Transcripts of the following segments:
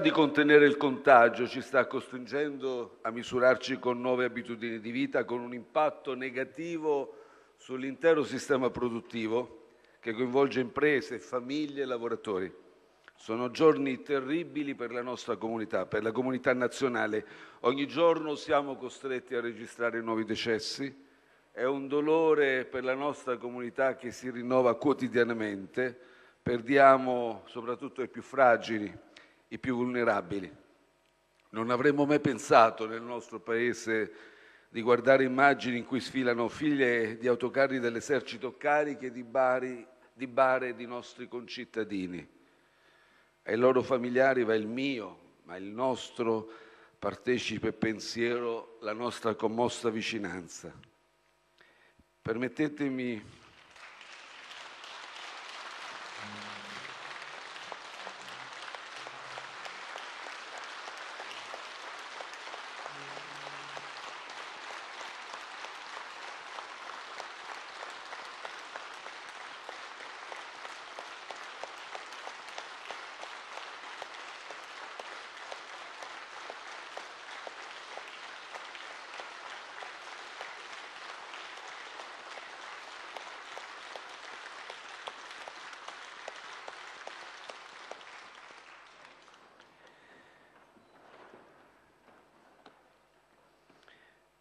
di contenere il contagio ci sta costringendo a misurarci con nuove abitudini di vita, con un impatto negativo sull'intero sistema produttivo che coinvolge imprese, famiglie e lavoratori. Sono giorni terribili per la nostra comunità, per la comunità nazionale. Ogni giorno siamo costretti a registrare nuovi decessi. È un dolore per la nostra comunità che si rinnova quotidianamente. Perdiamo soprattutto i più fragili, i più vulnerabili. Non avremmo mai pensato nel nostro Paese di guardare immagini in cui sfilano figlie di autocarri dell'esercito cariche di, bari, di bare di nostri concittadini. Ai loro familiari va il mio, ma il nostro partecipe pensiero, la nostra commossa vicinanza. Permettetemi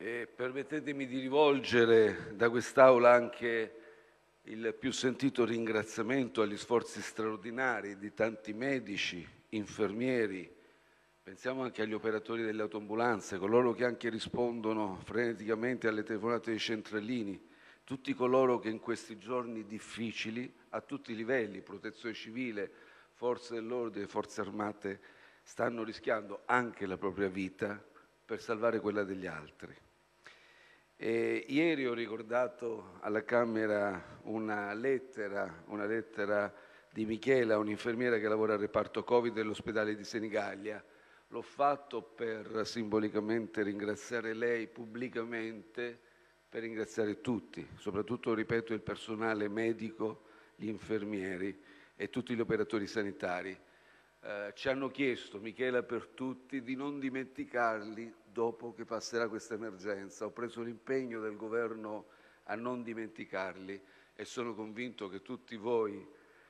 E permettetemi di rivolgere da quest'Aula anche il più sentito ringraziamento agli sforzi straordinari di tanti medici, infermieri, pensiamo anche agli operatori delle autoambulanze, coloro che anche rispondono freneticamente alle telefonate dei centralini, tutti coloro che in questi giorni difficili, a tutti i livelli, protezione civile, forze dell'ordine, forze armate, stanno rischiando anche la propria vita per salvare quella degli altri. E ieri ho ricordato alla Camera una lettera, una lettera di Michela, un'infermiera che lavora al reparto Covid dell'ospedale di Senigallia. L'ho fatto per simbolicamente ringraziare lei pubblicamente, per ringraziare tutti, soprattutto, ripeto, il personale medico, gli infermieri e tutti gli operatori sanitari. Eh, ci hanno chiesto, Michela per tutti, di non dimenticarli dopo che passerà questa emergenza. Ho preso l'impegno del governo a non dimenticarli e sono convinto che tutti voi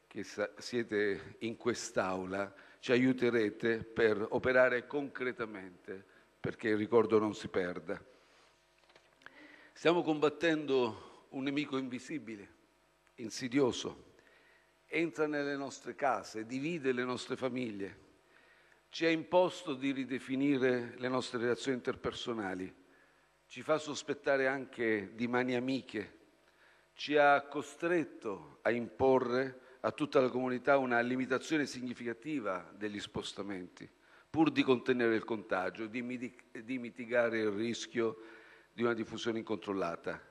che siete in quest'Aula ci aiuterete per operare concretamente perché il ricordo non si perda. Stiamo combattendo un nemico invisibile, insidioso, entra nelle nostre case, divide le nostre famiglie ci ha imposto di ridefinire le nostre relazioni interpersonali, ci fa sospettare anche di mani amiche, ci ha costretto a imporre a tutta la comunità una limitazione significativa degli spostamenti, pur di contenere il contagio, di, mitigare il rischio di una diffusione incontrollata.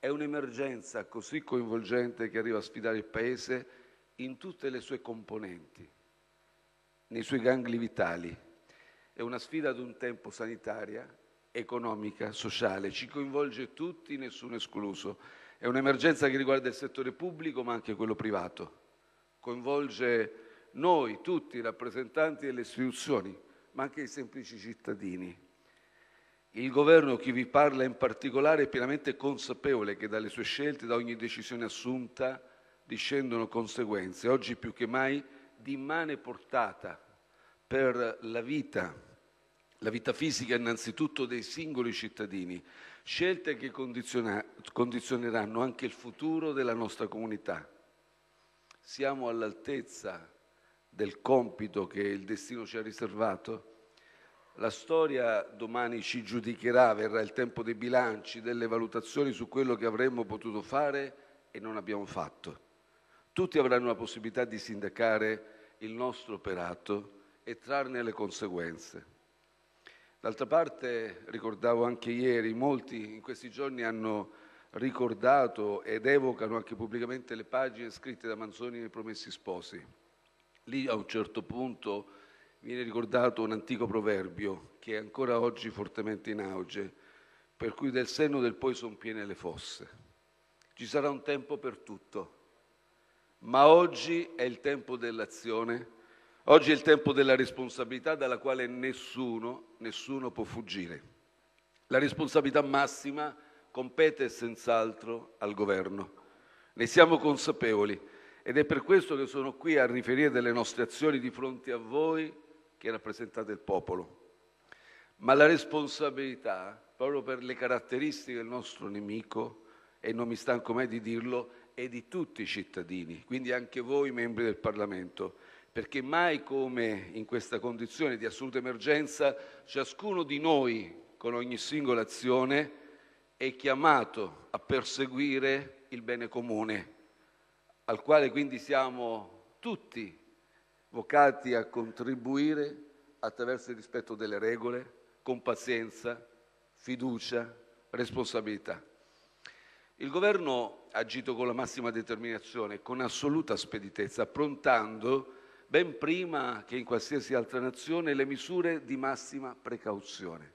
È un'emergenza così coinvolgente che arriva a sfidare il Paese in tutte le sue componenti nei suoi gangli vitali. È una sfida ad un tempo sanitaria, economica, sociale, ci coinvolge tutti, nessuno escluso. È un'emergenza che riguarda il settore pubblico ma anche quello privato. Coinvolge noi tutti, i rappresentanti delle istituzioni, ma anche i semplici cittadini. Il governo, chi vi parla in particolare, è pienamente consapevole che dalle sue scelte, da ogni decisione assunta, discendono conseguenze, oggi più che mai di immane portata per la vita, la vita fisica innanzitutto dei singoli cittadini, scelte che condizioneranno anche il futuro della nostra comunità. Siamo all'altezza del compito che il destino ci ha riservato? La storia domani ci giudicherà, verrà il tempo dei bilanci, delle valutazioni su quello che avremmo potuto fare e non abbiamo fatto. Tutti avranno la possibilità di sindacare il nostro operato e trarne le conseguenze. D'altra parte, ricordavo anche ieri, molti in questi giorni hanno ricordato ed evocano anche pubblicamente le pagine scritte da Manzoni nei Promessi Sposi. Lì a un certo punto viene ricordato un antico proverbio che è ancora oggi fortemente in auge, per cui del senno del poi sono piene le fosse. Ci sarà un tempo per tutto ma oggi è il tempo dell'azione, oggi è il tempo della responsabilità dalla quale nessuno, nessuno può fuggire. La responsabilità massima compete senz'altro al governo. Ne siamo consapevoli ed è per questo che sono qui a riferire delle nostre azioni di fronte a voi che rappresentate il popolo. Ma la responsabilità, proprio per le caratteristiche del nostro nemico, e non mi stanco mai di dirlo, e di tutti i cittadini, quindi anche voi membri del Parlamento, perché mai come in questa condizione di assoluta emergenza ciascuno di noi, con ogni singola azione, è chiamato a perseguire il bene comune, al quale quindi siamo tutti vocati a contribuire attraverso il rispetto delle regole, con pazienza, fiducia, responsabilità. Il governo agito con la massima determinazione e con assoluta speditezza, prontando ben prima che in qualsiasi altra nazione le misure di massima precauzione.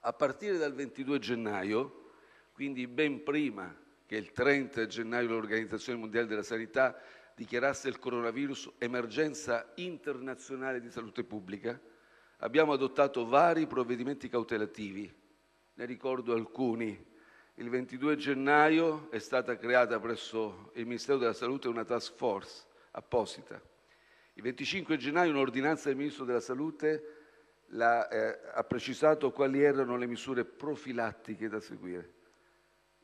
A partire dal 22 gennaio, quindi ben prima che il 30 gennaio l'Organizzazione Mondiale della Sanità dichiarasse il coronavirus emergenza internazionale di salute pubblica, abbiamo adottato vari provvedimenti cautelativi. Ne ricordo alcuni il 22 gennaio è stata creata presso il Ministero della Salute una task force apposita. Il 25 gennaio un'ordinanza del Ministro della Salute la, eh, ha precisato quali erano le misure profilattiche da seguire.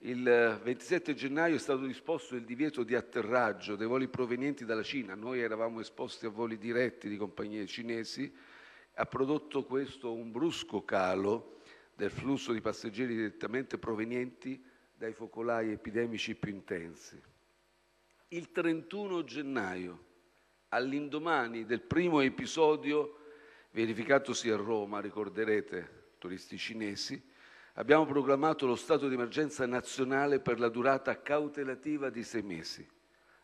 Il 27 eh, gennaio è stato disposto il divieto di atterraggio dei voli provenienti dalla Cina. Noi eravamo esposti a voli diretti di compagnie cinesi. Ha prodotto questo un brusco calo del flusso di passeggeri direttamente provenienti dai focolai epidemici più intensi. Il 31 gennaio, all'indomani del primo episodio verificatosi a Roma, ricorderete, turisti cinesi, abbiamo proclamato lo stato di emergenza nazionale per la durata cautelativa di sei mesi,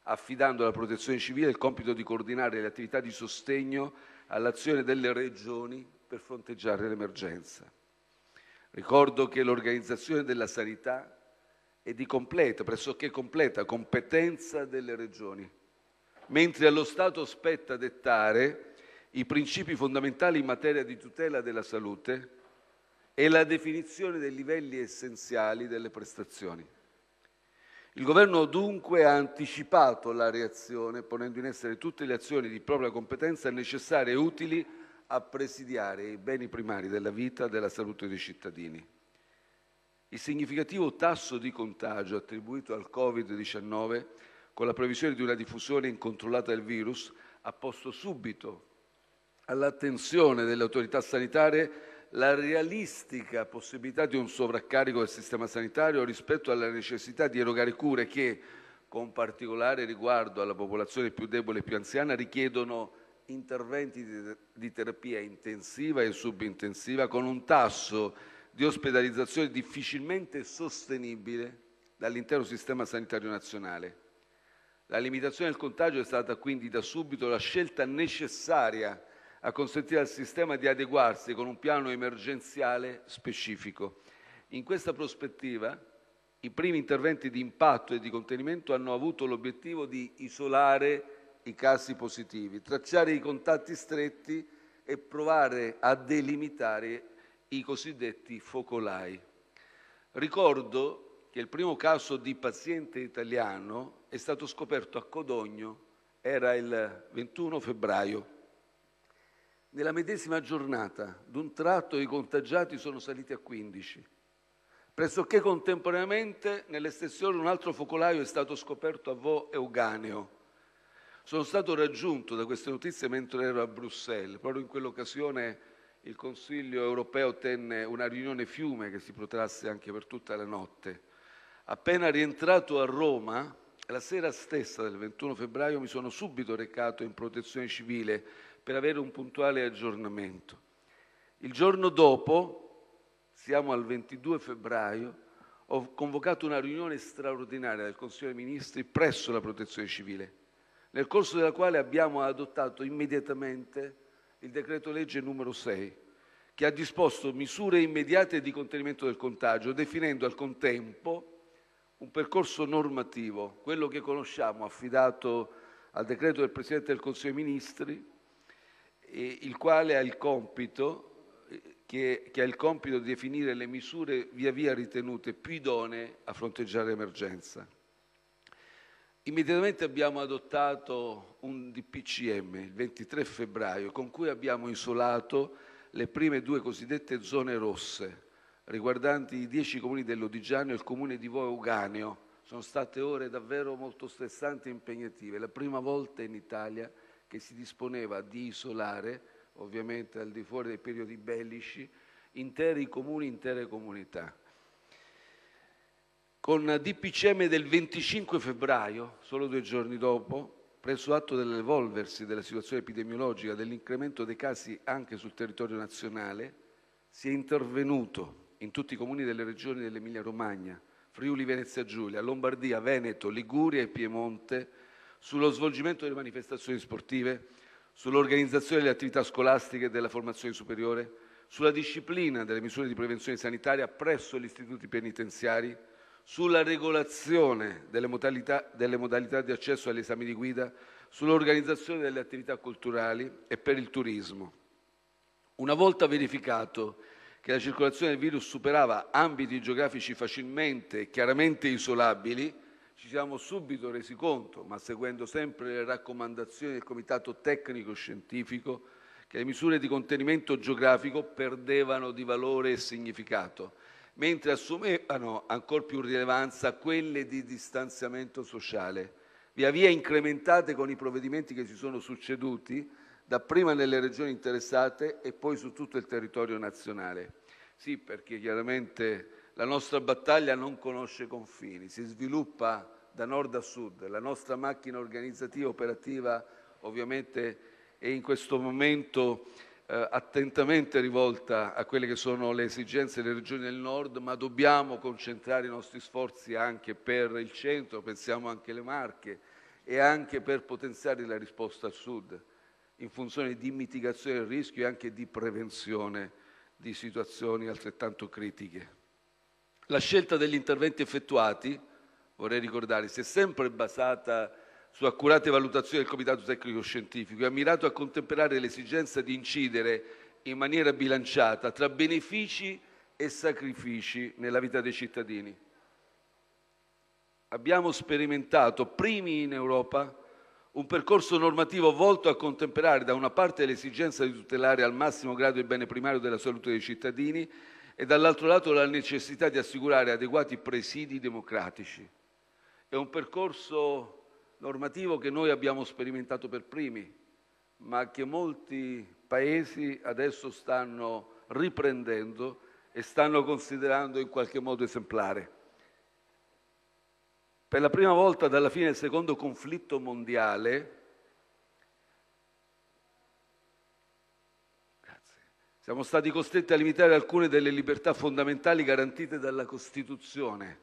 affidando alla protezione civile il compito di coordinare le attività di sostegno all'azione delle regioni per fronteggiare l'emergenza. Ricordo che l'organizzazione della sanità è di completa, pressoché completa competenza delle regioni, mentre allo Stato spetta dettare i principi fondamentali in materia di tutela della salute e la definizione dei livelli essenziali delle prestazioni. Il governo dunque ha anticipato la reazione ponendo in essere tutte le azioni di propria competenza necessarie e utili a presidiare i beni primari della vita e della salute dei cittadini. Il significativo tasso di contagio attribuito al Covid-19, con la previsione di una diffusione incontrollata del virus, ha posto subito all'attenzione delle autorità sanitarie la realistica possibilità di un sovraccarico del sistema sanitario rispetto alla necessità di erogare cure che, con particolare riguardo alla popolazione più debole e più anziana, richiedono interventi di terapia intensiva e subintensiva con un tasso di ospedalizzazione difficilmente sostenibile dall'intero sistema sanitario nazionale. La limitazione del contagio è stata quindi da subito la scelta necessaria a consentire al sistema di adeguarsi con un piano emergenziale specifico. In questa prospettiva, i primi interventi di impatto e di contenimento hanno avuto l'obiettivo di isolare i casi positivi, tracciare i contatti stretti e provare a delimitare i cosiddetti focolai. Ricordo che il primo caso di paziente italiano è stato scoperto a Codogno, era il 21 febbraio. Nella medesima giornata, d'un tratto, i contagiati sono saliti a 15. Pressoché contemporaneamente, nelle stesse ore, un altro focolaio è stato scoperto a Vo Euganeo. Sono stato raggiunto da queste notizie mentre ero a Bruxelles. Proprio in quell'occasione il Consiglio europeo tenne una riunione fiume che si protrasse anche per tutta la notte. Appena rientrato a Roma, la sera stessa del 21 febbraio mi sono subito recato in protezione civile per avere un puntuale aggiornamento. Il giorno dopo, siamo al 22 febbraio, ho convocato una riunione straordinaria del Consiglio dei Ministri presso la protezione civile nel corso della quale abbiamo adottato immediatamente il decreto legge numero 6, che ha disposto misure immediate di contenimento del contagio, definendo al contempo un percorso normativo, quello che conosciamo, affidato al decreto del Presidente del Consiglio dei Ministri, il quale ha il compito, che, che ha il compito di definire le misure via via ritenute più idonee a fronteggiare l'emergenza. Immediatamente abbiamo adottato un DPCM il 23 febbraio con cui abbiamo isolato le prime due cosiddette zone rosse riguardanti i dieci comuni dell'Odigiano e il comune di Vouganeo. Sono state ore davvero molto stressanti e impegnative, la prima volta in Italia che si disponeva di isolare, ovviamente al di fuori dei periodi bellici, interi comuni, intere comunità con DPCM del 25 febbraio, solo due giorni dopo, preso atto dell'evolversi della situazione epidemiologica, dell'incremento dei casi anche sul territorio nazionale, si è intervenuto in tutti i comuni delle regioni dell'Emilia-Romagna, Friuli, Venezia Giulia, Lombardia, Veneto, Liguria e Piemonte sullo svolgimento delle manifestazioni sportive, sull'organizzazione delle attività scolastiche e della formazione superiore, sulla disciplina delle misure di prevenzione sanitaria presso gli istituti penitenziari, sulla regolazione delle modalità, delle modalità di accesso agli esami di guida, sull'organizzazione delle attività culturali e per il turismo. Una volta verificato che la circolazione del virus superava ambiti geografici facilmente e chiaramente isolabili, ci siamo subito resi conto, ma seguendo sempre le raccomandazioni del Comitato Tecnico Scientifico, che le misure di contenimento geografico perdevano di valore e significato mentre assumevano ancor più rilevanza quelle di distanziamento sociale, via via incrementate con i provvedimenti che si sono succeduti, dapprima nelle regioni interessate e poi su tutto il territorio nazionale. Sì, perché chiaramente la nostra battaglia non conosce confini, si sviluppa da nord a sud. La nostra macchina organizzativa operativa ovviamente è in questo momento eh, attentamente rivolta a quelle che sono le esigenze delle regioni del nord, ma dobbiamo concentrare i nostri sforzi anche per il centro, pensiamo anche alle Marche, e anche per potenziare la risposta al sud in funzione di mitigazione del rischio e anche di prevenzione di situazioni altrettanto critiche. La scelta degli interventi effettuati, vorrei ricordare, si è sempre basata su accurate valutazioni del Comitato Tecnico Scientifico e ha mirato a contemperare l'esigenza di incidere in maniera bilanciata tra benefici e sacrifici nella vita dei cittadini. Abbiamo sperimentato, primi in Europa, un percorso normativo volto a contemperare da una parte l'esigenza di tutelare al massimo grado il bene primario della salute dei cittadini e dall'altro lato la necessità di assicurare adeguati presidi democratici. È un percorso normativo che noi abbiamo sperimentato per primi, ma che molti paesi adesso stanno riprendendo e stanno considerando in qualche modo esemplare. Per la prima volta dalla fine del secondo conflitto mondiale, Siamo stati costretti a limitare alcune delle libertà fondamentali garantite dalla Costituzione.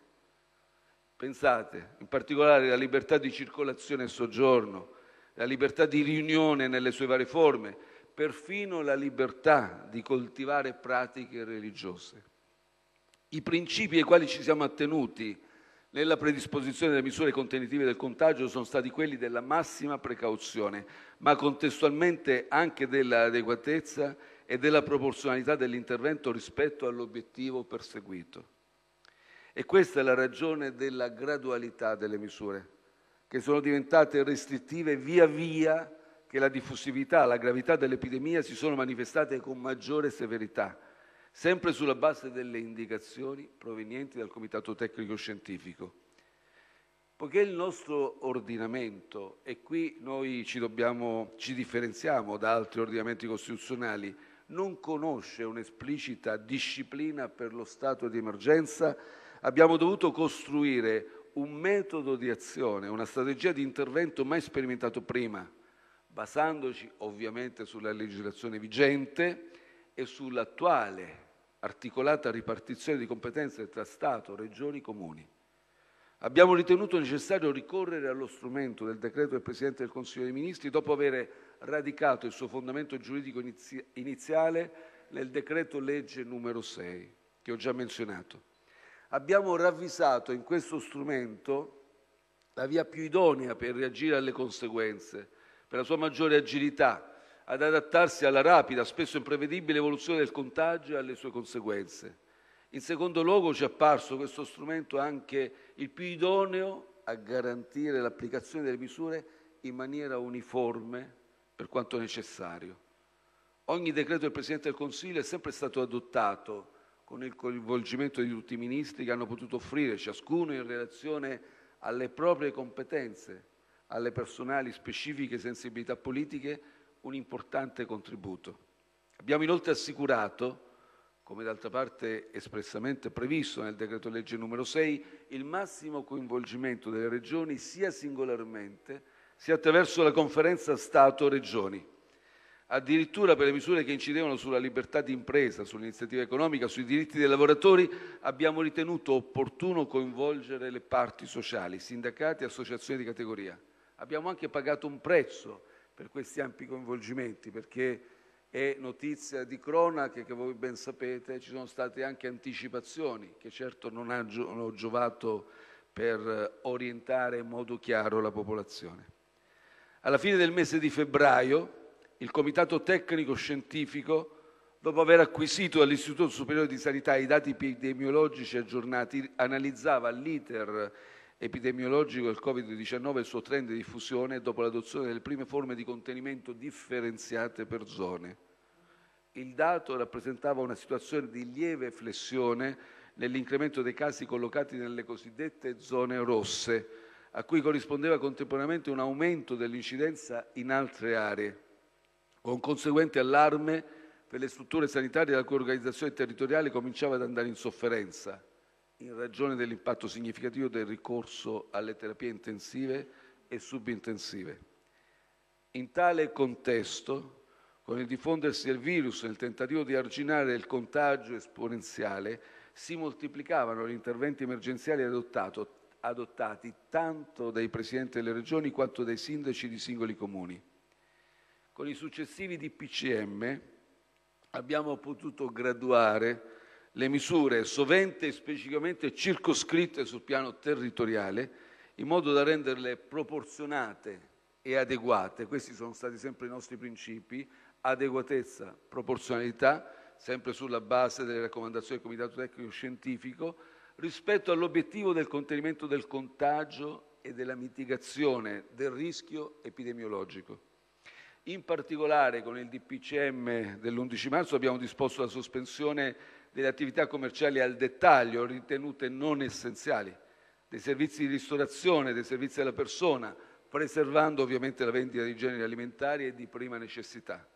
Pensate, in particolare la libertà di circolazione e soggiorno, la libertà di riunione nelle sue varie forme, perfino la libertà di coltivare pratiche religiose. I principi ai quali ci siamo attenuti nella predisposizione delle misure contenitive del contagio sono stati quelli della massima precauzione, ma contestualmente anche dell'adeguatezza e della proporzionalità dell'intervento rispetto all'obiettivo perseguito. E questa è la ragione della gradualità delle misure, che sono diventate restrittive via via che la diffusività, la gravità dell'epidemia si sono manifestate con maggiore severità, sempre sulla base delle indicazioni provenienti dal Comitato Tecnico Scientifico. Poiché il nostro ordinamento, e qui noi ci, dobbiamo, ci differenziamo da altri ordinamenti costituzionali, non conosce un'esplicita disciplina per lo stato di emergenza abbiamo dovuto costruire un metodo di azione, una strategia di intervento mai sperimentato prima, basandoci ovviamente sulla legislazione vigente e sull'attuale articolata ripartizione di competenze tra Stato, Regioni e Comuni. Abbiamo ritenuto necessario ricorrere allo strumento del decreto del Presidente del Consiglio dei Ministri dopo aver radicato il suo fondamento giuridico iniziale nel decreto legge numero 6 che ho già menzionato abbiamo ravvisato in questo strumento la via più idonea per reagire alle conseguenze, per la sua maggiore agilità, ad adattarsi alla rapida, spesso imprevedibile evoluzione del contagio e alle sue conseguenze. In secondo luogo ci è apparso questo strumento anche il più idoneo a garantire l'applicazione delle misure in maniera uniforme per quanto necessario. Ogni decreto del Presidente del Consiglio è sempre stato adottato con il coinvolgimento di tutti i ministri che hanno potuto offrire, ciascuno in relazione alle proprie competenze, alle personali specifiche sensibilità politiche, un importante contributo. Abbiamo inoltre assicurato, come d'altra parte espressamente previsto nel decreto legge numero 6, il massimo coinvolgimento delle regioni sia singolarmente sia attraverso la conferenza Stato-Regioni. Addirittura per le misure che incidevano sulla libertà di impresa, sull'iniziativa economica, sui diritti dei lavoratori, abbiamo ritenuto opportuno coinvolgere le parti sociali, sindacati e associazioni di categoria. Abbiamo anche pagato un prezzo per questi ampi coinvolgimenti, perché è notizia di cronaca che voi ben sapete, ci sono state anche anticipazioni che certo non hanno giovato per orientare in modo chiaro la popolazione. Alla fine del mese di febbraio il Comitato Tecnico Scientifico, dopo aver acquisito dall'Istituto Superiore di Sanità i dati epidemiologici aggiornati, analizzava l'iter epidemiologico del Covid-19 e il suo trend di diffusione dopo l'adozione delle prime forme di contenimento differenziate per zone. Il dato rappresentava una situazione di lieve flessione nell'incremento dei casi collocati nelle cosiddette zone rosse, a cui corrispondeva contemporaneamente un aumento dell'incidenza in altre aree con conseguente allarme per le strutture sanitarie la cui organizzazione territoriale cominciava ad andare in sofferenza in ragione dell'impatto significativo del ricorso alle terapie intensive e subintensive. In tale contesto, con il diffondersi del virus e il tentativo di arginare il contagio esponenziale, si moltiplicavano gli interventi emergenziali adottato, adottati tanto dai presidenti delle regioni quanto dai sindaci di singoli comuni con i successivi DPCM abbiamo potuto graduare le misure sovente specificamente circoscritte sul piano territoriale in modo da renderle proporzionate e adeguate. Questi sono stati sempre i nostri principi, adeguatezza, proporzionalità, sempre sulla base delle raccomandazioni del Comitato Tecnico Scientifico, rispetto all'obiettivo del contenimento del contagio e della mitigazione del rischio epidemiologico. In particolare con il DPCM dell'11 marzo abbiamo disposto la sospensione delle attività commerciali al dettaglio ritenute non essenziali, dei servizi di ristorazione, dei servizi alla persona, preservando ovviamente la vendita di generi alimentari e di prima necessità.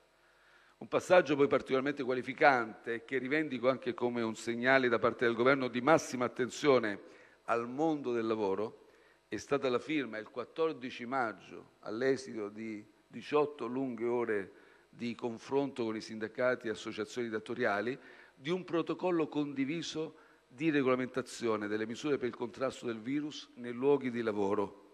Un passaggio poi particolarmente qualificante che rivendico anche come un segnale da parte del governo di massima attenzione al mondo del lavoro è stata la firma il 14 maggio all'esito di 18 lunghe ore di confronto con i sindacati e associazioni datoriali di un protocollo condiviso di regolamentazione delle misure per il contrasto del virus nei luoghi di lavoro,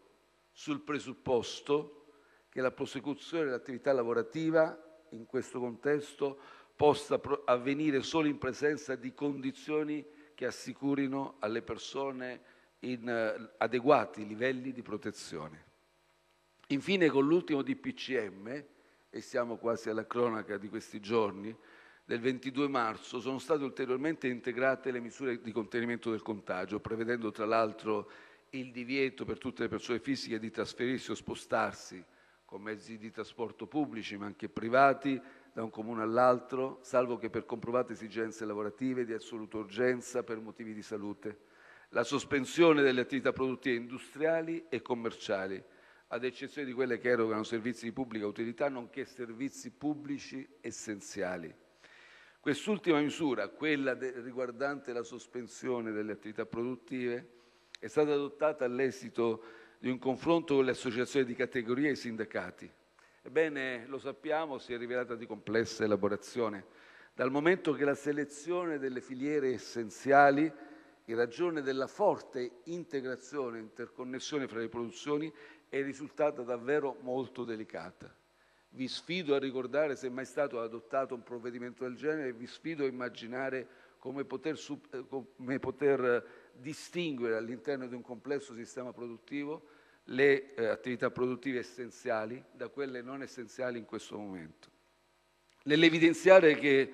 sul presupposto che la prosecuzione dell'attività lavorativa in questo contesto possa avvenire solo in presenza di condizioni che assicurino alle persone in adeguati livelli di protezione. Infine con l'ultimo DPCM, e siamo quasi alla cronaca di questi giorni, del 22 marzo sono state ulteriormente integrate le misure di contenimento del contagio, prevedendo tra l'altro il divieto per tutte le persone fisiche di trasferirsi o spostarsi con mezzi di trasporto pubblici ma anche privati da un comune all'altro, salvo che per comprovate esigenze lavorative di assoluta urgenza per motivi di salute. La sospensione delle attività produttive industriali e commerciali, ad eccezione di quelle che erogano servizi di pubblica utilità nonché servizi pubblici essenziali. Quest'ultima misura, quella riguardante la sospensione delle attività produttive, è stata adottata all'esito di un confronto con le associazioni di categoria e i sindacati. Ebbene, lo sappiamo, si è rivelata di complessa elaborazione, dal momento che la selezione delle filiere essenziali in ragione della forte integrazione e interconnessione fra le produzioni è risultata davvero molto delicata. Vi sfido a ricordare se è mai stato adottato un provvedimento del genere e vi sfido a immaginare come poter, eh, come poter eh, distinguere all'interno di un complesso sistema produttivo le eh, attività produttive essenziali da quelle non essenziali in questo momento. Nell'evidenziare che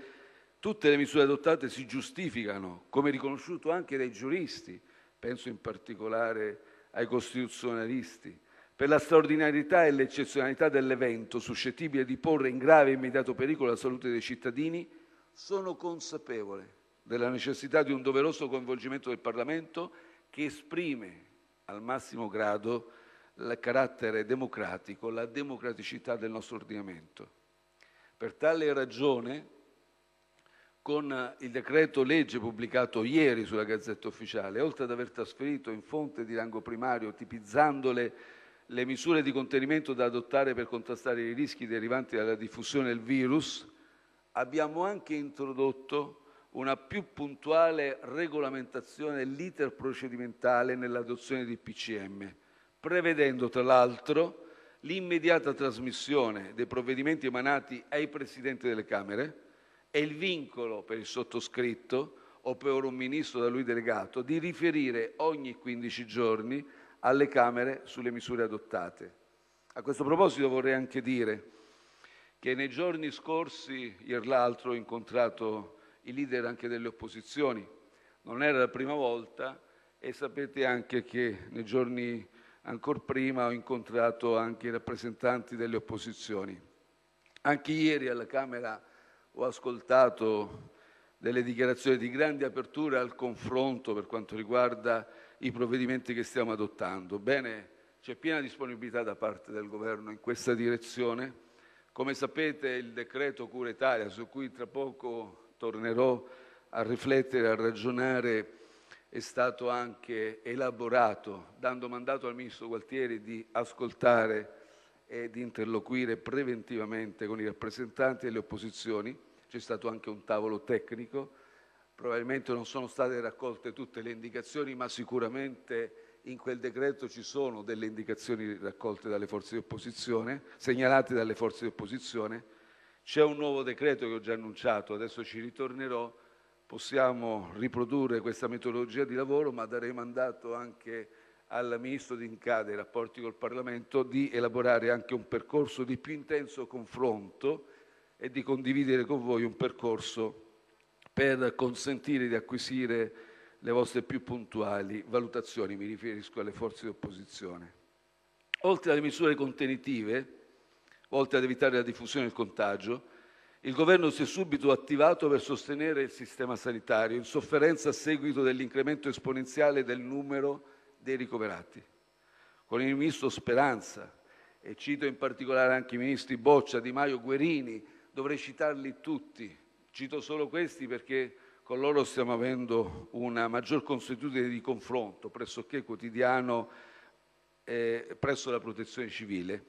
tutte le misure adottate si giustificano, come riconosciuto anche dai giuristi, penso in particolare ai costituzionalisti, per la straordinarietà e l'eccezionalità dell'evento, suscettibile di porre in grave e immediato pericolo la salute dei cittadini, sono consapevole della necessità di un doveroso coinvolgimento del Parlamento che esprime al massimo grado il carattere democratico, la democraticità del nostro ordinamento. Per tale ragione, con il decreto legge pubblicato ieri sulla Gazzetta Ufficiale, oltre ad aver trasferito in fonte di rango primario, tipizzandole le misure di contenimento da adottare per contrastare i rischi derivanti dalla diffusione del virus, abbiamo anche introdotto una più puntuale regolamentazione dell'iter procedimentale nell'adozione di PCM, prevedendo tra l'altro l'immediata trasmissione dei provvedimenti emanati ai Presidenti delle Camere e il vincolo per il sottoscritto o per un ministro da lui delegato di riferire ogni 15 giorni alle Camere sulle misure adottate. A questo proposito vorrei anche dire che nei giorni scorsi, ieri l'altro, ho incontrato i leader anche delle opposizioni. Non era la prima volta e sapete anche che nei giorni ancora prima ho incontrato anche i rappresentanti delle opposizioni. Anche ieri alla Camera ho ascoltato delle dichiarazioni di grande apertura al confronto per quanto riguarda i provvedimenti che stiamo adottando. Bene, c'è piena disponibilità da parte del governo in questa direzione. Come sapete il decreto Cura Italia, su cui tra poco tornerò a riflettere, a ragionare, è stato anche elaborato dando mandato al Ministro Gualtieri di ascoltare e di interloquire preventivamente con i rappresentanti delle opposizioni. C'è stato anche un tavolo tecnico Probabilmente non sono state raccolte tutte le indicazioni, ma sicuramente in quel decreto ci sono delle indicazioni raccolte dalle forze di opposizione, segnalate dalle forze di opposizione. C'è un nuovo decreto che ho già annunciato, adesso ci ritornerò. Possiamo riprodurre questa metodologia di lavoro, ma darei mandato anche al Ministro d'Incà dei rapporti col Parlamento di elaborare anche un percorso di più intenso confronto e di condividere con voi un percorso per consentire di acquisire le vostre più puntuali valutazioni, mi riferisco alle forze di opposizione. Oltre alle misure contenitive, volte ad evitare la diffusione del contagio, il governo si è subito attivato per sostenere il sistema sanitario in sofferenza a seguito dell'incremento esponenziale del numero dei ricoverati. Con il ministro Speranza, e cito in particolare anche i ministri Boccia, Di Maio, Guerini, dovrei citarli tutti, Cito solo questi perché con loro stiamo avendo una maggior consuetudine di confronto pressoché quotidiano eh, presso la protezione civile.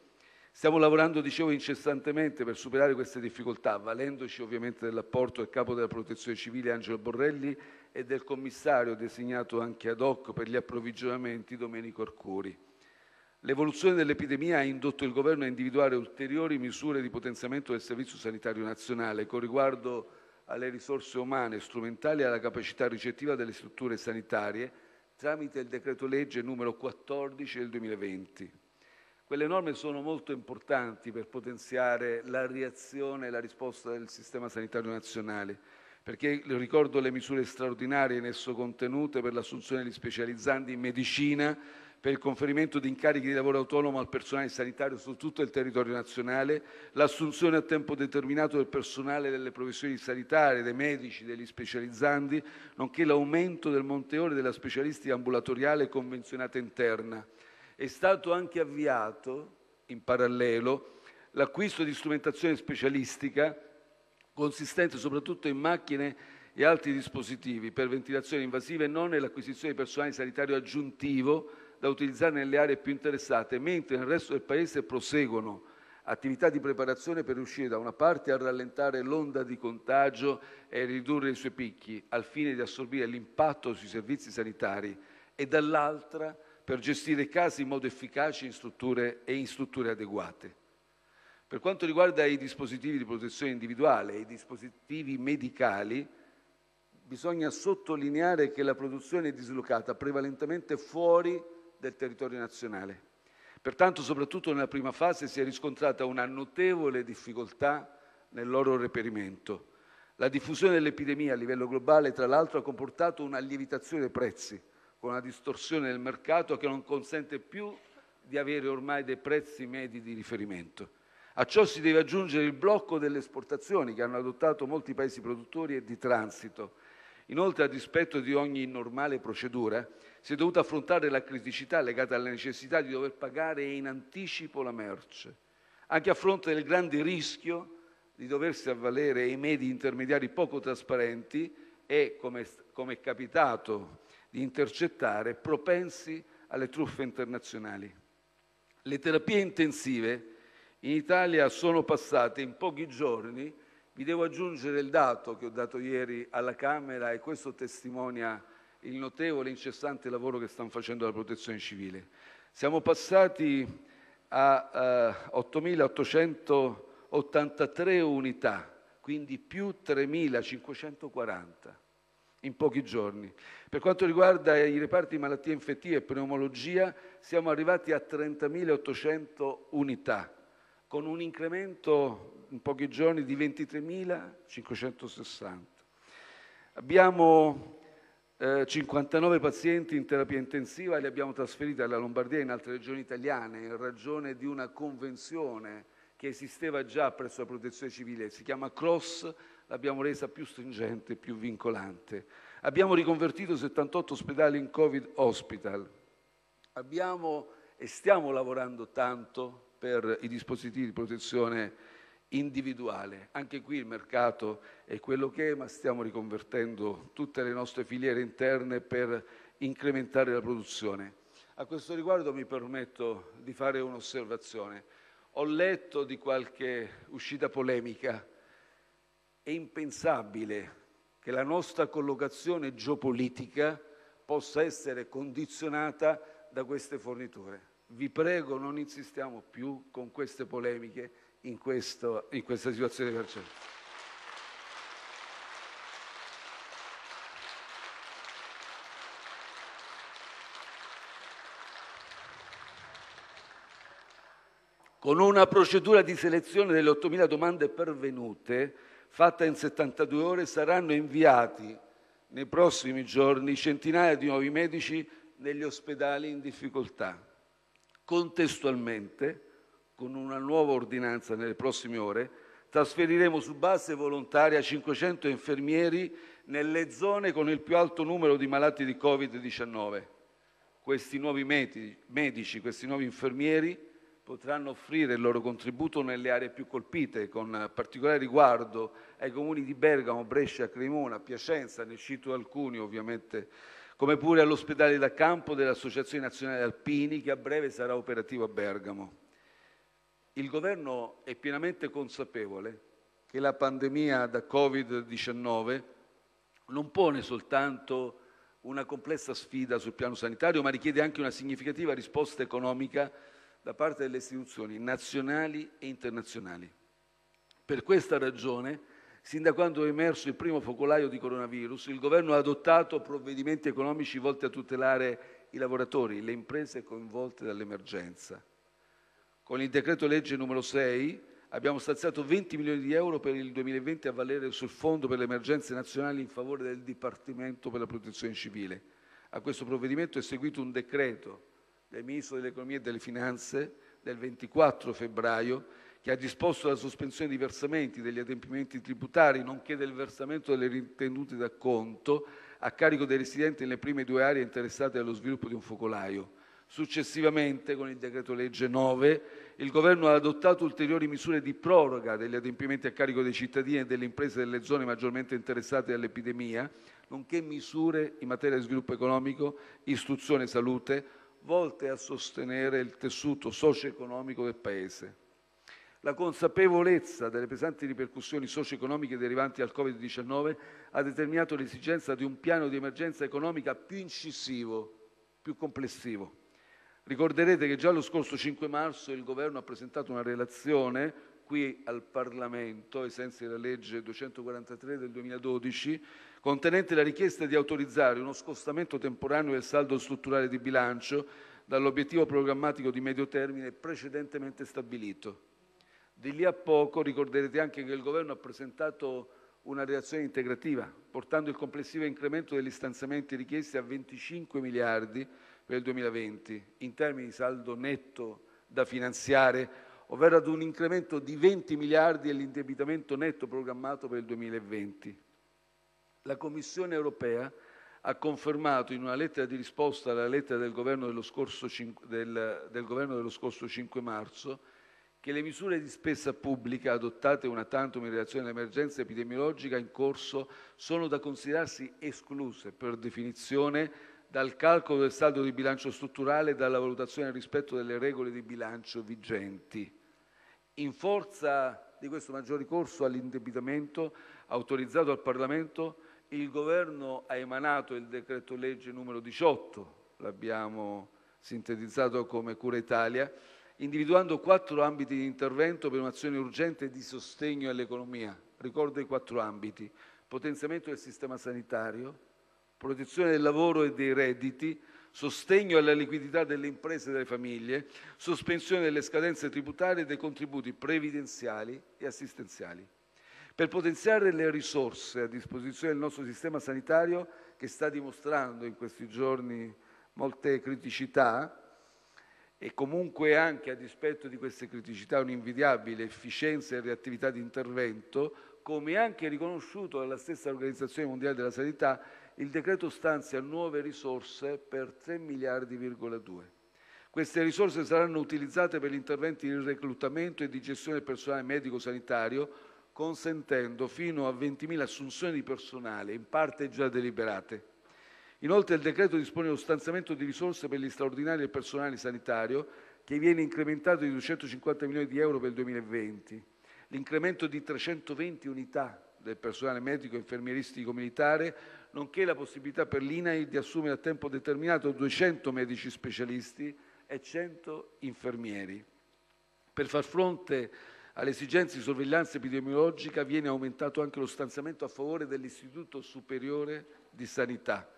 Stiamo lavorando, dicevo, incessantemente per superare queste difficoltà, valendoci ovviamente dell'apporto del capo della protezione civile Angelo Borrelli e del commissario designato anche ad hoc per gli approvvigionamenti Domenico Arcuri. L'evoluzione dell'epidemia ha indotto il Governo a individuare ulteriori misure di potenziamento del Servizio sanitario nazionale con riguardo alle risorse umane, strumentali e alla capacità ricettiva delle strutture sanitarie tramite il decreto legge numero 14 del 2020. Quelle norme sono molto importanti per potenziare la reazione e la risposta del sistema sanitario nazionale, perché ricordo le misure straordinarie in esso contenute per l'assunzione di specializzanti in medicina per il conferimento di incarichi di lavoro autonomo al personale sanitario su tutto il territorio nazionale, l'assunzione a tempo determinato del personale delle professioni sanitarie, dei medici, degli specializzanti, nonché l'aumento del monteore della specialistica ambulatoriale convenzionata interna. È stato anche avviato, in parallelo, l'acquisto di strumentazione specialistica consistente soprattutto in macchine e altri dispositivi per ventilazione invasiva e non e l'acquisizione di personale sanitario aggiuntivo da utilizzare nelle aree più interessate, mentre nel resto del Paese proseguono attività di preparazione per riuscire da una parte a rallentare l'onda di contagio e ridurre i suoi picchi al fine di assorbire l'impatto sui servizi sanitari e dall'altra per gestire i casi in modo efficace in strutture e in strutture adeguate. Per quanto riguarda i dispositivi di protezione individuale e i dispositivi medicali, bisogna sottolineare che la produzione è dislocata prevalentemente fuori del territorio nazionale. Pertanto, soprattutto nella prima fase, si è riscontrata una notevole difficoltà nel loro reperimento. La diffusione dell'epidemia a livello globale, tra l'altro, ha comportato una lievitazione dei prezzi, con una distorsione del mercato che non consente più di avere ormai dei prezzi medi di riferimento. A ciò si deve aggiungere il blocco delle esportazioni che hanno adottato molti paesi produttori e di transito. Inoltre, a dispetto di ogni normale procedura, si è dovuta affrontare la criticità legata alla necessità di dover pagare in anticipo la merce, anche a fronte del grande rischio di doversi avvalere i medi intermediari poco trasparenti e, come, come è capitato di intercettare, propensi alle truffe internazionali. Le terapie intensive in Italia sono passate in pochi giorni, vi devo aggiungere il dato che ho dato ieri alla Camera e questo testimonia il notevole e incessante lavoro che stanno facendo la protezione civile. Siamo passati a eh, 8.883 unità, quindi più 3.540 in pochi giorni. Per quanto riguarda i reparti di malattie infettive e pneumologia, siamo arrivati a 30.800 unità, con un incremento in pochi giorni di 23.560. Abbiamo 59 eh, pazienti in terapia intensiva li abbiamo trasferiti alla Lombardia e in altre regioni italiane in ragione di una convenzione che esisteva già presso la protezione civile, si chiama CROSS, l'abbiamo resa più stringente, più vincolante. Abbiamo riconvertito 78 ospedali in Covid Hospital. Abbiamo e stiamo lavorando tanto per i dispositivi di protezione individuale. Anche qui il mercato è quello che è, ma stiamo riconvertendo tutte le nostre filiere interne per incrementare la produzione. A questo riguardo mi permetto di fare un'osservazione. Ho letto di qualche uscita polemica. È impensabile che la nostra collocazione geopolitica possa essere condizionata da queste forniture. Vi prego, non insistiamo più con queste polemiche in, questo, in questa situazione di carcere. Con una procedura di selezione delle 8.000 domande pervenute, fatta in 72 ore, saranno inviati nei prossimi giorni centinaia di nuovi medici negli ospedali in difficoltà. Contestualmente, con una nuova ordinanza nelle prossime ore, trasferiremo su base volontaria 500 infermieri nelle zone con il più alto numero di malati di Covid-19. Questi nuovi medici, questi nuovi infermieri potranno offrire il loro contributo nelle aree più colpite, con particolare riguardo ai comuni di Bergamo, Brescia, Cremona, Piacenza, ne cito alcuni ovviamente, come pure all'ospedale da campo dell'Associazione Nazionale Alpini che a breve sarà operativo a Bergamo. Il governo è pienamente consapevole che la pandemia da Covid-19 non pone soltanto una complessa sfida sul piano sanitario, ma richiede anche una significativa risposta economica da parte delle istituzioni nazionali e internazionali. Per questa ragione, sin da quando è emerso il primo focolaio di coronavirus, il governo ha adottato provvedimenti economici volti a tutelare i lavoratori, le imprese coinvolte dall'emergenza. Con il decreto legge numero 6 abbiamo stanziato 20 milioni di euro per il 2020 a valere sul Fondo per le emergenze nazionali in favore del Dipartimento per la protezione civile. A questo provvedimento è seguito un decreto del Ministro dell'Economia e delle Finanze del 24 febbraio che ha disposto la sospensione di versamenti degli adempimenti tributari, nonché del versamento delle ritenute da conto a carico dei residenti nelle prime due aree interessate allo sviluppo di un focolaio. Successivamente, con il decreto legge 9, il Governo ha adottato ulteriori misure di proroga degli adempimenti a carico dei cittadini e delle imprese delle zone maggiormente interessate dall'epidemia, nonché misure in materia di sviluppo economico, istruzione e salute, volte a sostenere il tessuto socio-economico del Paese. La consapevolezza delle pesanti ripercussioni socio-economiche derivanti dal Covid-19 ha determinato l'esigenza di un piano di emergenza economica più incisivo, più complessivo Ricorderete che già lo scorso 5 marzo il Governo ha presentato una relazione qui al Parlamento, ai sensi della legge 243 del 2012, contenente la richiesta di autorizzare uno scostamento temporaneo del saldo strutturale di bilancio dall'obiettivo programmatico di medio termine precedentemente stabilito. Di lì a poco ricorderete anche che il Governo ha presentato una reazione integrativa, portando il complessivo incremento degli stanziamenti richiesti a 25 miliardi per il 2020 in termini di saldo netto da finanziare, ovvero ad un incremento di 20 miliardi dell'indebitamento netto programmato per il 2020. La Commissione europea ha confermato in una lettera di risposta alla lettera del governo dello scorso 5, del, del governo dello scorso 5 marzo che le misure di spesa pubblica adottate una tantum in relazione all'emergenza epidemiologica in corso sono da considerarsi escluse per definizione dal calcolo del saldo di bilancio strutturale e dalla valutazione al rispetto delle regole di bilancio vigenti. In forza di questo maggior ricorso all'indebitamento autorizzato al Parlamento, il Governo ha emanato il decreto legge numero 18, l'abbiamo sintetizzato come Cura Italia, individuando quattro ambiti di intervento per un'azione urgente di sostegno all'economia. Ricordo i quattro ambiti. Potenziamento del sistema sanitario, protezione del lavoro e dei redditi, sostegno alla liquidità delle imprese e delle famiglie, sospensione delle scadenze tributarie e dei contributi previdenziali e assistenziali. Per potenziare le risorse a disposizione del nostro sistema sanitario, che sta dimostrando in questi giorni molte criticità, e comunque anche a dispetto di queste criticità un'invidiabile efficienza e reattività di intervento, come anche riconosciuto dalla stessa Organizzazione Mondiale della Sanità, il decreto stanzia nuove risorse per 3 miliardi,2. Queste risorse saranno utilizzate per gli interventi di reclutamento e di gestione del personale medico-sanitario, consentendo fino a 20.000 assunzioni di personale, in parte già deliberate. Inoltre il decreto dispone lo stanziamento di risorse per gli straordinari del personale sanitario, che viene incrementato di 250 milioni di euro per il 2020, l'incremento di 320 unità del personale medico e infermieristico militare, nonché la possibilità per l'INAI di assumere a tempo determinato 200 medici specialisti e 100 infermieri. Per far fronte alle esigenze di sorveglianza epidemiologica viene aumentato anche lo stanziamento a favore dell'Istituto Superiore di Sanità.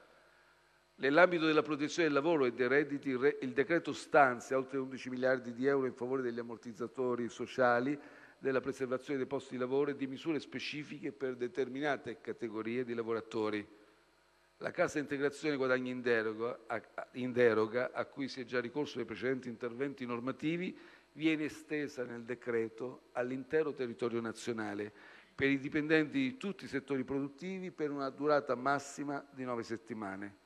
Nell'ambito della protezione del lavoro e dei redditi, il decreto stanzia oltre 11 miliardi di euro in favore degli ammortizzatori sociali della preservazione dei posti di lavoro e di misure specifiche per determinate categorie di lavoratori. La cassa integrazione guadagni in deroga, in deroga, a cui si è già ricorso nei precedenti interventi normativi, viene estesa nel decreto all'intero territorio nazionale per i dipendenti di tutti i settori produttivi per una durata massima di nove settimane.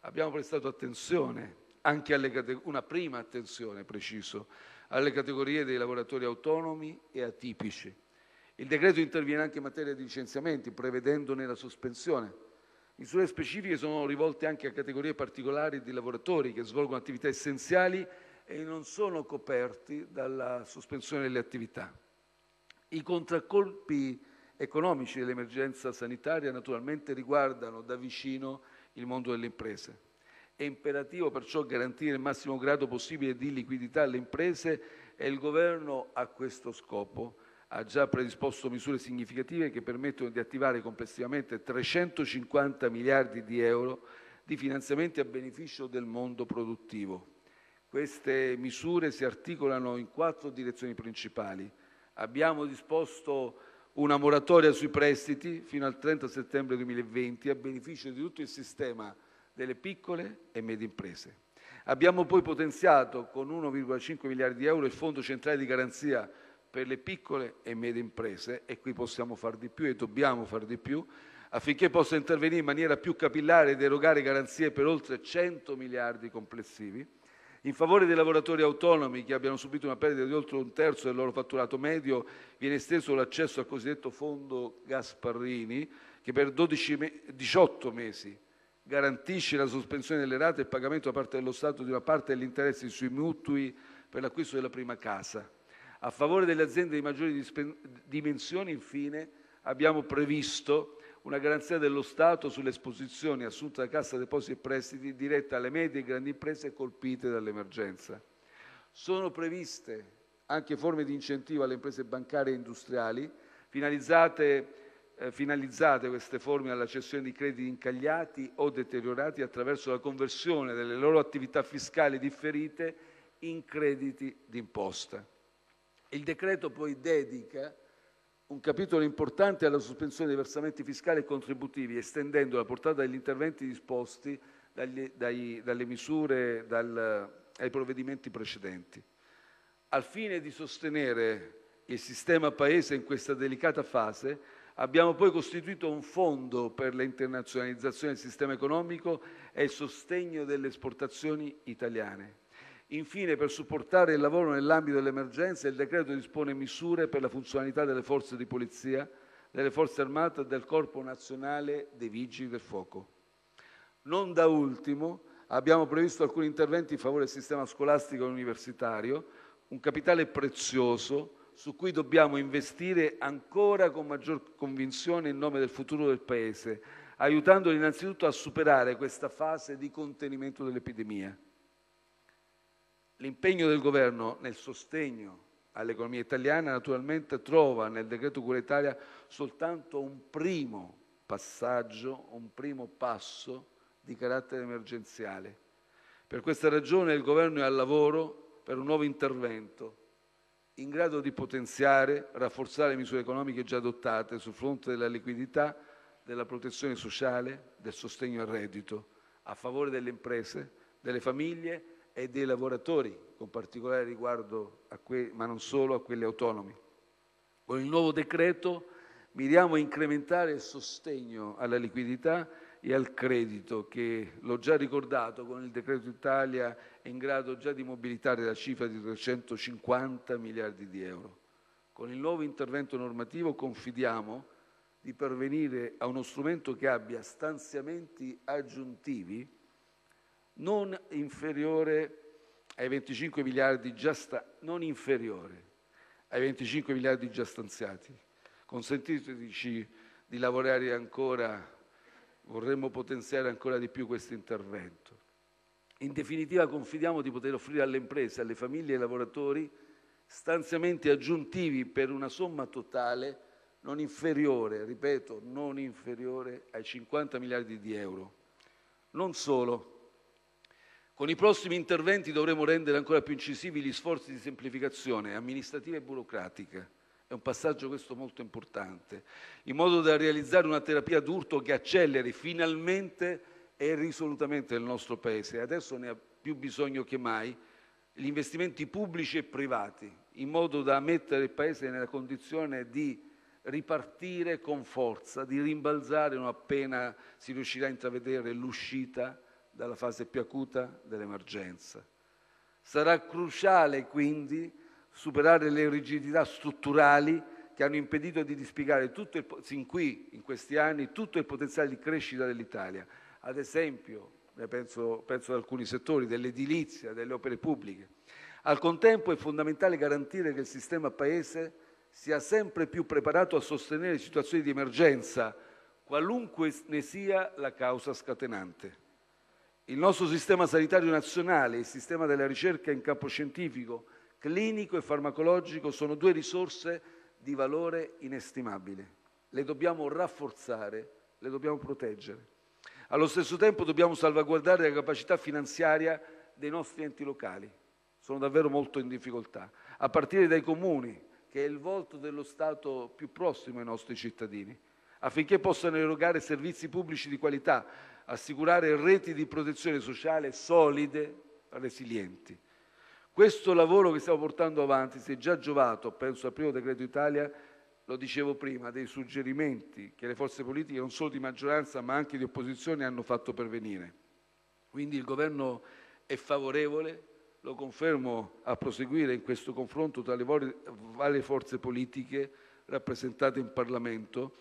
Abbiamo prestato attenzione anche alle categorie, una prima attenzione preciso, alle categorie dei lavoratori autonomi e atipici. Il decreto interviene anche in materia di licenziamenti, prevedendone la sospensione. Misure specifiche sono rivolte anche a categorie particolari di lavoratori che svolgono attività essenziali e non sono coperti dalla sospensione delle attività. I contraccolpi economici dell'emergenza sanitaria naturalmente riguardano da vicino il mondo delle imprese. È imperativo perciò garantire il massimo grado possibile di liquidità alle imprese e il Governo, a questo scopo, ha già predisposto misure significative che permettono di attivare complessivamente 350 miliardi di euro di finanziamenti a beneficio del mondo produttivo. Queste misure si articolano in quattro direzioni principali. Abbiamo disposto una moratoria sui prestiti fino al 30 settembre 2020 a beneficio di tutto il sistema delle piccole e medie imprese. Abbiamo poi potenziato con 1,5 miliardi di euro il Fondo centrale di garanzia per le piccole e medie imprese e qui possiamo far di più e dobbiamo far di più affinché possa intervenire in maniera più capillare ed erogare garanzie per oltre 100 miliardi complessivi in favore dei lavoratori autonomi che abbiano subito una perdita di oltre un terzo del loro fatturato medio, viene esteso l'accesso al cosiddetto fondo Gasparrini, che per 12 me 18 mesi garantisce la sospensione delle rate e il pagamento da parte dello Stato di una parte degli interessi sui mutui per l'acquisto della prima casa. A favore delle aziende di maggiori dimensioni, infine, abbiamo previsto una garanzia dello Stato sulle esposizioni assunte da Cassa Depositi e Prestiti dirette alle medie e grandi imprese colpite dall'emergenza. Sono previste anche forme di incentivo alle imprese bancarie e industriali finalizzate eh, finalizzate queste forme alla cessione di crediti incagliati o deteriorati attraverso la conversione delle loro attività fiscali differite in crediti d'imposta. Il decreto poi dedica un capitolo importante alla sospensione dei versamenti fiscali e contributivi, estendendo la portata degli interventi disposti dagli, dai, dalle misure dal, ai provvedimenti precedenti. Al fine di sostenere il sistema Paese in questa delicata fase, Abbiamo poi costituito un fondo per l'internazionalizzazione del sistema economico e il sostegno delle esportazioni italiane. Infine, per supportare il lavoro nell'ambito dell'emergenza, il decreto dispone misure per la funzionalità delle forze di polizia, delle forze armate e del Corpo nazionale dei vigili del fuoco. Non da ultimo, abbiamo previsto alcuni interventi in favore del sistema scolastico e universitario, un capitale prezioso su cui dobbiamo investire ancora con maggior convinzione in nome del futuro del Paese, aiutandolo innanzitutto a superare questa fase di contenimento dell'epidemia. L'impegno del Governo nel sostegno all'economia italiana naturalmente trova nel decreto Cura Italia soltanto un primo passaggio, un primo passo di carattere emergenziale. Per questa ragione il Governo è al lavoro per un nuovo intervento in grado di potenziare, rafforzare le misure economiche già adottate sul fronte della liquidità, della protezione sociale, del sostegno al reddito, a favore delle imprese, delle famiglie e dei lavoratori, con particolare riguardo, que- ma non solo, a quelli autonomi. Con il nuovo decreto miriamo a incrementare il sostegno alla liquidità e al credito che, l'ho già ricordato, con il decreto Italia è in grado già di mobilitare la cifra di 350 miliardi di euro. Con il nuovo intervento normativo confidiamo di pervenire a uno strumento che abbia stanziamenti aggiuntivi non inferiore ai 25 miliardi già, sta- ai 25 miliardi già stanziati. Consentiteci di lavorare ancora, vorremmo potenziare ancora di più questo intervento in definitiva confidiamo di poter offrire alle imprese, alle famiglie e ai lavoratori stanziamenti aggiuntivi per una somma totale non inferiore, ripeto, non inferiore ai 50 miliardi di euro. Non solo. Con i prossimi interventi dovremo rendere ancora più incisivi gli sforzi di semplificazione amministrativa e burocratica. È un passaggio questo molto importante, in modo da realizzare una terapia d'urto che acceleri finalmente è risolutamente del nostro Paese. Adesso ne ha più bisogno che mai gli investimenti pubblici e privati, in modo da mettere il Paese nella condizione di ripartire con forza, di rimbalzare non appena si riuscirà a intravedere l'uscita dalla fase più acuta dell'emergenza. Sarà cruciale quindi superare le rigidità strutturali che hanno impedito di dispiegare tutto il, sin qui, in questi anni, tutto il potenziale di crescita dell'Italia ad esempio, penso, penso ad alcuni settori, dell'edilizia, delle opere pubbliche. Al contempo è fondamentale garantire che il sistema Paese sia sempre più preparato a sostenere situazioni di emergenza, qualunque ne sia la causa scatenante. Il nostro sistema sanitario nazionale e il sistema della ricerca in campo scientifico, clinico e farmacologico sono due risorse di valore inestimabile. Le dobbiamo rafforzare, le dobbiamo proteggere. Allo stesso tempo dobbiamo salvaguardare la capacità finanziaria dei nostri enti locali. Sono davvero molto in difficoltà, a partire dai comuni, che è il volto dello Stato più prossimo ai nostri cittadini, affinché possano erogare servizi pubblici di qualità, assicurare reti di protezione sociale solide, resilienti. Questo lavoro che stiamo portando avanti si è già giovato, penso al primo decreto Italia, lo dicevo prima, dei suggerimenti che le forze politiche, non solo di maggioranza ma anche di opposizione, hanno fatto pervenire. Quindi il Governo è favorevole, lo confermo, a proseguire in questo confronto tra le varie forze politiche rappresentate in Parlamento,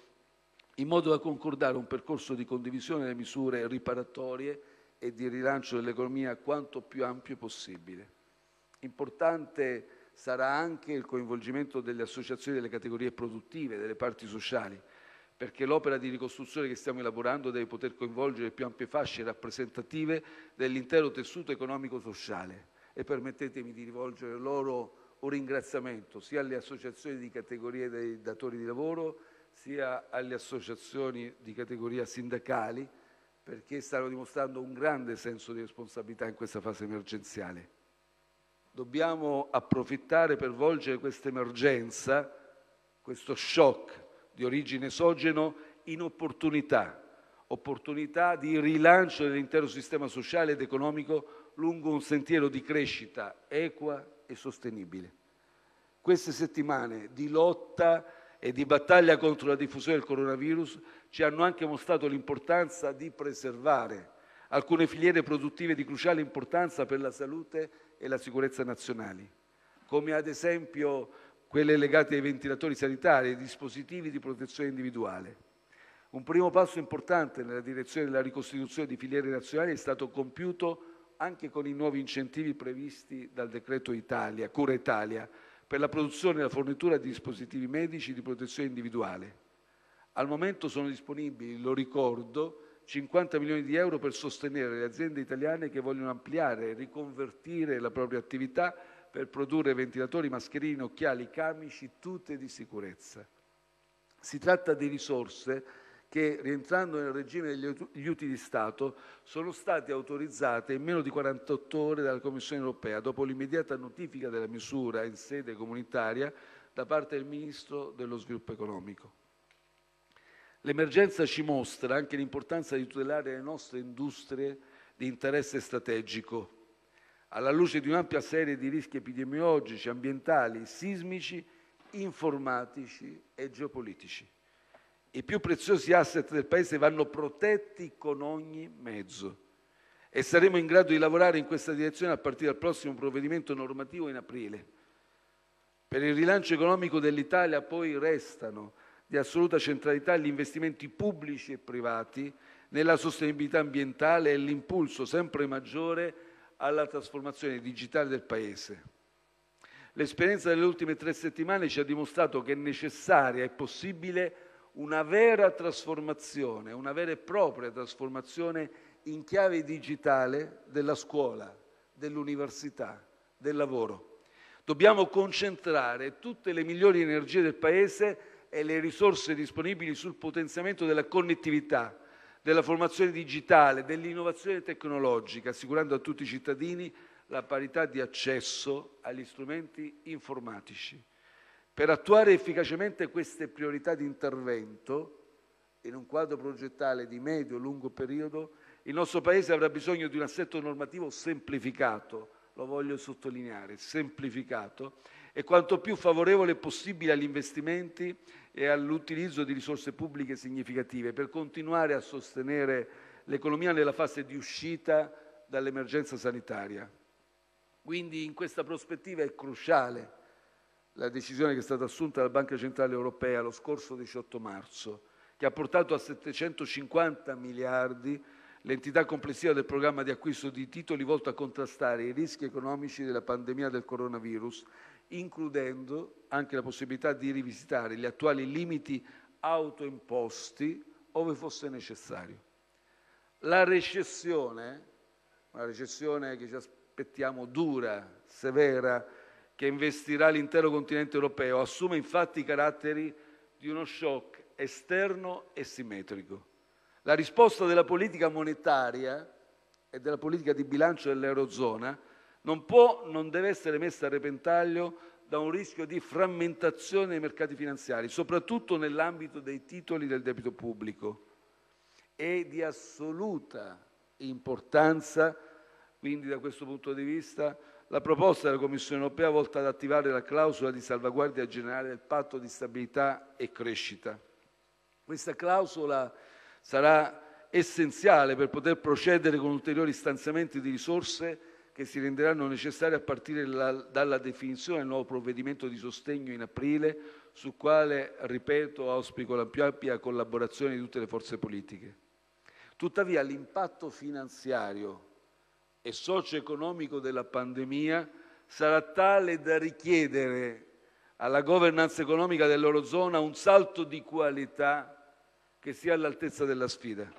in modo da concordare un percorso di condivisione delle misure riparatorie e di rilancio dell'economia quanto più ampio possibile. Importante sarà anche il coinvolgimento delle associazioni delle categorie produttive, delle parti sociali, perché l'opera di ricostruzione che stiamo elaborando deve poter coinvolgere più ampie fasce rappresentative dell'intero tessuto economico-sociale e permettetemi di rivolgere loro un ringraziamento sia alle associazioni di categoria dei datori di lavoro, sia alle associazioni di categoria sindacali, perché stanno dimostrando un grande senso di responsabilità in questa fase emergenziale dobbiamo approfittare per volgere questa emergenza, questo shock di origine esogeno, in opportunità, opportunità di rilancio dell'intero sistema sociale ed economico lungo un sentiero di crescita equa e sostenibile. Queste settimane di lotta e di battaglia contro la diffusione del coronavirus ci hanno anche mostrato l'importanza di preservare alcune filiere produttive di cruciale importanza per la salute e la sicurezza nazionali, come ad esempio quelle legate ai ventilatori sanitari e ai dispositivi di protezione individuale. Un primo passo importante nella direzione della ricostituzione di filiere nazionali è stato compiuto anche con i nuovi incentivi previsti dal decreto Italia, Cura Italia, per la produzione e la fornitura di dispositivi medici di protezione individuale. Al momento sono disponibili, lo ricordo, 50 milioni di euro per sostenere le aziende italiane che vogliono ampliare e riconvertire la propria attività per produrre ventilatori, mascherine, occhiali, camici, tutte di sicurezza. Si tratta di risorse che, rientrando nel regime degli aiuti di Stato, sono state autorizzate in meno di 48 ore dalla Commissione europea, dopo l'immediata notifica della misura in sede comunitaria da parte del Ministro dello Sviluppo Economico. L'emergenza ci mostra anche l'importanza di tutelare le nostre industrie di interesse strategico, alla luce di un'ampia serie di rischi epidemiologici, ambientali, sismici, informatici e geopolitici. I più preziosi asset del Paese vanno protetti con ogni mezzo e saremo in grado di lavorare in questa direzione a partire dal prossimo provvedimento normativo in aprile. Per il rilancio economico dell'Italia poi restano di assoluta centralità gli investimenti pubblici e privati nella sostenibilità ambientale e l'impulso sempre maggiore alla trasformazione digitale del Paese. L'esperienza delle ultime tre settimane ci ha dimostrato che è necessaria e possibile una vera trasformazione, una vera e propria trasformazione in chiave digitale della scuola, dell'università, del lavoro. Dobbiamo concentrare tutte le migliori energie del Paese e le risorse disponibili sul potenziamento della connettività, della formazione digitale, dell'innovazione tecnologica, assicurando a tutti i cittadini la parità di accesso agli strumenti informatici. Per attuare efficacemente queste priorità di intervento, in un quadro progettale di medio e lungo periodo, il nostro Paese avrà bisogno di un assetto normativo semplificato, lo voglio sottolineare, semplificato, e quanto più favorevole possibile agli investimenti e all'utilizzo di risorse pubbliche significative per continuare a sostenere l'economia nella fase di uscita dall'emergenza sanitaria. Quindi in questa prospettiva è cruciale la decisione che è stata assunta dalla Banca Centrale Europea lo scorso 18 marzo, che ha portato a 750 miliardi l'entità complessiva del programma di acquisto di titoli volto a contrastare i rischi economici della pandemia del coronavirus includendo anche la possibilità di rivisitare gli attuali limiti autoimposti ove fosse necessario. La recessione, una recessione che ci aspettiamo dura, severa, che investirà l'intero continente europeo, assume infatti i caratteri di uno shock esterno e simmetrico. La risposta della politica monetaria e della politica di bilancio dell'Eurozona non può, non deve essere messa a repentaglio da un rischio di frammentazione dei mercati finanziari, soprattutto nell'ambito dei titoli del debito pubblico. È di assoluta importanza, quindi da questo punto di vista, la proposta della Commissione europea volta ad attivare la clausola di salvaguardia generale del patto di stabilità e crescita. Questa clausola sarà essenziale per poter procedere con ulteriori stanziamenti di risorse che si renderanno necessarie a partire dalla definizione del nuovo provvedimento di sostegno in aprile, sul quale, ripeto, auspico la più ampia collaborazione di tutte le forze politiche. Tuttavia l'impatto finanziario e socio-economico della pandemia sarà tale da richiedere alla governance economica dell'Eurozona un salto di qualità che sia all'altezza della sfida.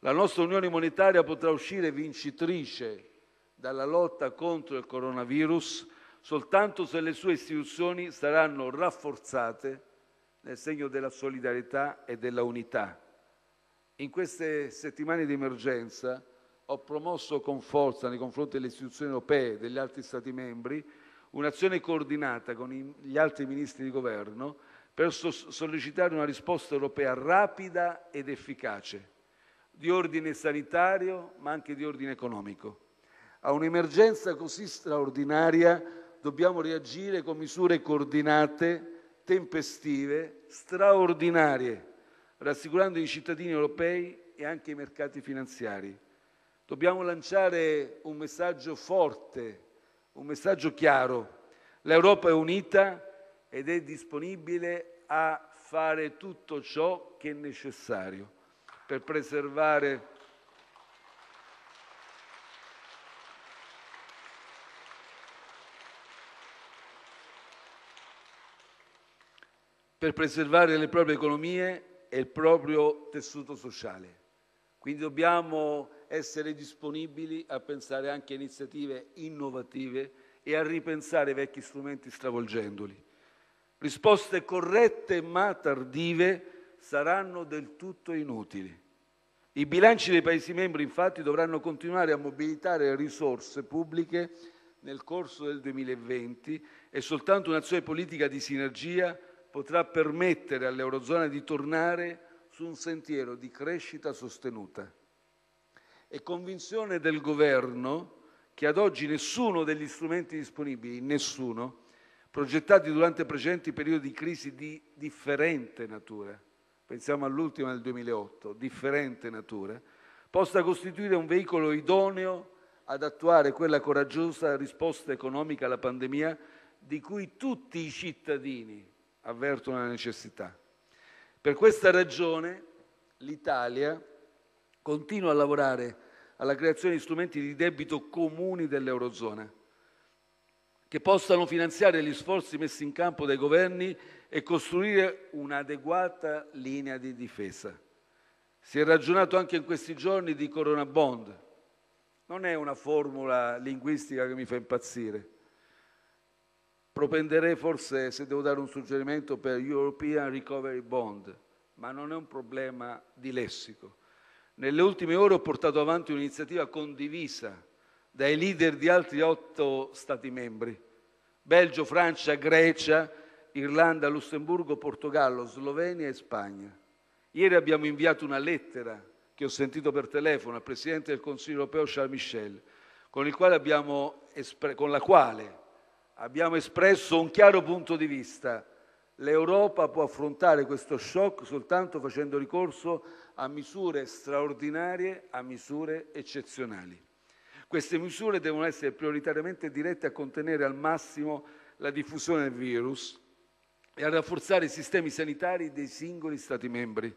La nostra Unione monetaria potrà uscire vincitrice dalla lotta contro il coronavirus soltanto se le sue istituzioni saranno rafforzate nel segno della solidarietà e della unità. In queste settimane di emergenza ho promosso con forza nei confronti delle istituzioni europee e degli altri Stati membri un'azione coordinata con gli altri ministri di governo per sollecitare una risposta europea rapida ed efficace, di ordine sanitario ma anche di ordine economico. A un'emergenza così straordinaria dobbiamo reagire con misure coordinate, tempestive, straordinarie, rassicurando i cittadini europei e anche i mercati finanziari. Dobbiamo lanciare un messaggio forte, un messaggio chiaro. L'Europa è unita ed è disponibile a fare tutto ciò che è necessario per preservare per preservare le proprie economie e il proprio tessuto sociale. Quindi dobbiamo essere disponibili a pensare anche a iniziative innovative e a ripensare vecchi strumenti stravolgendoli. Risposte corrette ma tardive saranno del tutto inutili. I bilanci dei Paesi membri infatti dovranno continuare a mobilitare risorse pubbliche nel corso del 2020 e soltanto un'azione politica di sinergia potrà permettere all'Eurozona di tornare su un sentiero di crescita sostenuta. È convinzione del Governo che ad oggi nessuno degli strumenti disponibili, nessuno, progettati durante precedenti periodi di crisi di differente natura, pensiamo all'ultima del 2008, differente natura, possa costituire un veicolo idoneo ad attuare quella coraggiosa risposta economica alla pandemia di cui tutti i cittadini, avvertono la necessità. Per questa ragione l'Italia continua a lavorare alla creazione di strumenti di debito comuni dell'Eurozona, che possano finanziare gli sforzi messi in campo dai governi e costruire un'adeguata linea di difesa. Si è ragionato anche in questi giorni di Corona Bond. Non è una formula linguistica che mi fa impazzire, propenderei forse, se devo dare un suggerimento, per European Recovery Bond, ma non è un problema di lessico. Nelle ultime ore ho portato avanti un'iniziativa condivisa dai leader di altri otto Stati membri, Belgio, Francia, Grecia, Irlanda, Lussemburgo, Portogallo, Slovenia e Spagna. Ieri abbiamo inviato una lettera che ho sentito per telefono al Presidente del Consiglio europeo Charles Michel, con, quale abbiamo, con la quale abbiamo espresso un chiaro punto di vista. L'Europa può affrontare questo shock soltanto facendo ricorso a misure straordinarie, a misure eccezionali. Queste misure devono essere prioritariamente dirette a contenere al massimo la diffusione del virus e a rafforzare i sistemi sanitari dei singoli Stati membri.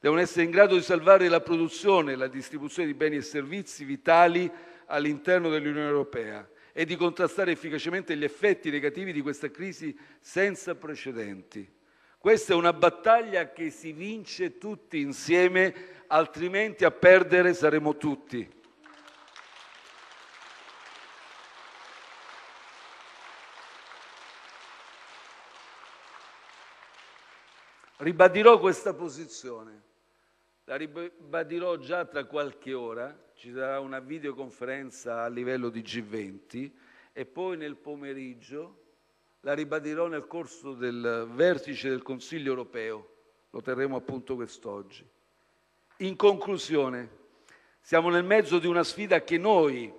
Devono essere in grado di salvare la produzione e la distribuzione di beni e servizi vitali all'interno dell'Unione Europea e di contrastare efficacemente gli effetti negativi di questa crisi senza precedenti. Questa è una battaglia che si vince tutti insieme, altrimenti a perdere saremo tutti. Ribadirò questa posizione. La ribadirò già tra qualche ora, ci sarà una videoconferenza a livello di G20 e poi nel pomeriggio la ribadirò nel corso del vertice del Consiglio europeo, lo terremo appunto quest'oggi. In conclusione, siamo nel mezzo di una sfida che noi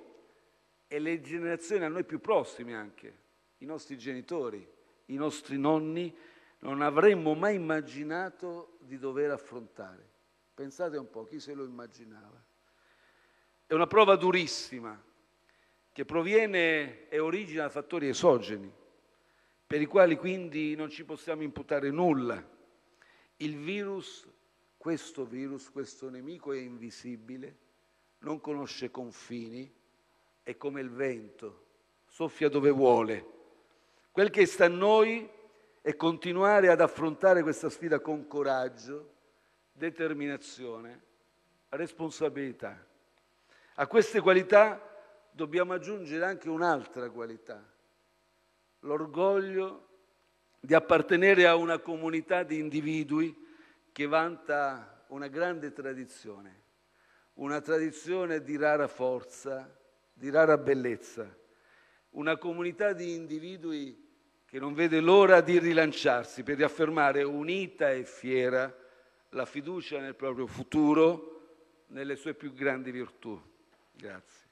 e le generazioni a noi più prossime anche, i nostri genitori, i nostri nonni, non avremmo mai immaginato di dover affrontare. Pensate un po', chi se lo immaginava? È una prova durissima che proviene e origina da fattori esogeni, per i quali quindi non ci possiamo imputare nulla. Il virus, questo virus, questo nemico è invisibile, non conosce confini, è come il vento, soffia dove vuole. Quel che sta a noi è continuare ad affrontare questa sfida con coraggio, determinazione, responsabilità. A queste qualità dobbiamo aggiungere anche un'altra qualità, l'orgoglio di appartenere a una comunità di individui che vanta una grande tradizione, una tradizione di rara forza, di rara bellezza, una comunità di individui che non vede l'ora di rilanciarsi per riaffermare unita e fiera la fiducia nel proprio futuro, nelle sue più grandi virtù. Grazie.